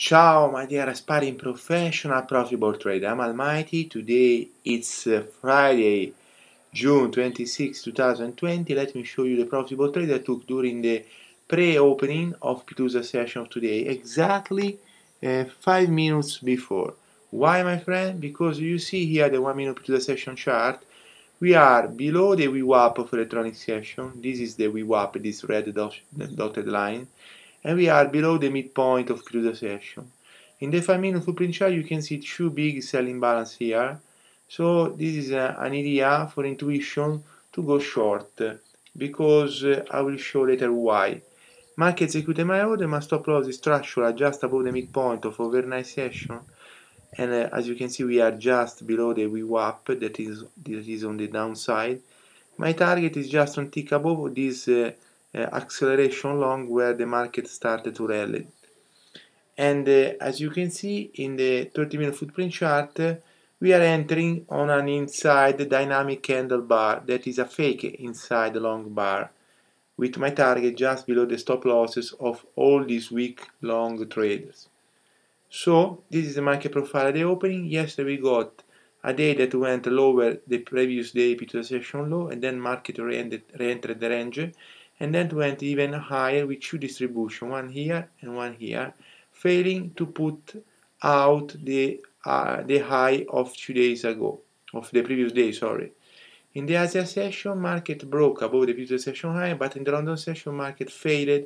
Ciao, my dear aspiring professional profitable trader. I'm Almighty. Today it's uh, Friday, June 26, 2020. Let me show you the profitable trade I took during the pre-opening of Pitusa session of today, exactly uh, five minutes before. Why, my friend? Because you see here the one-minute Pitusa session chart. We are below the VWAP of electronic session. This is the VWAP, this red dot, dotted line and we are below the midpoint of previous session. In the 5 minute footprint chart you can see two big selling balance here, so this is uh, an idea for intuition to go short, because uh, I will show later why. Market execute my order, my stop loss is structural just above the midpoint of overnight session, and uh, as you can see we are just below the VWAP that is, that is on the downside. My target is just on tick above this uh, Eh, acceleration long where the market started to rally and eh, as you can see in the 30 minute footprint chart we are entering on an inside dynamic candle bar that is a fake inside long bar with my target just below the stop losses of all these week long traders. So this is the market profile at the opening. Yesterday we got a day that went lower the previous day pivot session low and then market re-entered the range and then went even higher with two distribution, one here and one here, failing to put out the, uh, the high of two days ago, of the previous day, sorry. In the Asia session, market broke above the previous session high, but in the London session, market failed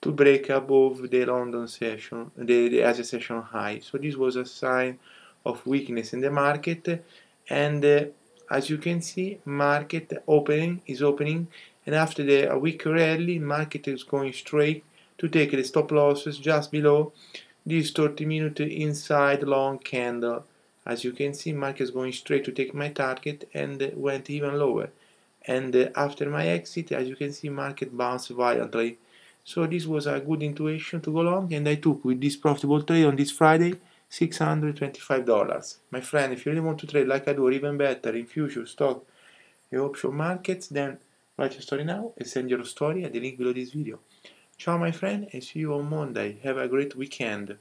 to break above the London session, the, the Asia session high. So this was a sign of weakness in the market, and uh, as you can see market opening is opening and after the a week rally market is going straight to take the stop losses just below this 30 minute inside long candle as you can see market is going straight to take my target and went even lower and after my exit as you can see market bounced violently so this was a good intuition to go long and I took with this profitable trade on this Friday $625. My friend, if you really want to trade like I do or even better in future stock and option markets, then write your story now and send your story at the link below this video. Ciao my friend and see you on Monday. Have a great weekend.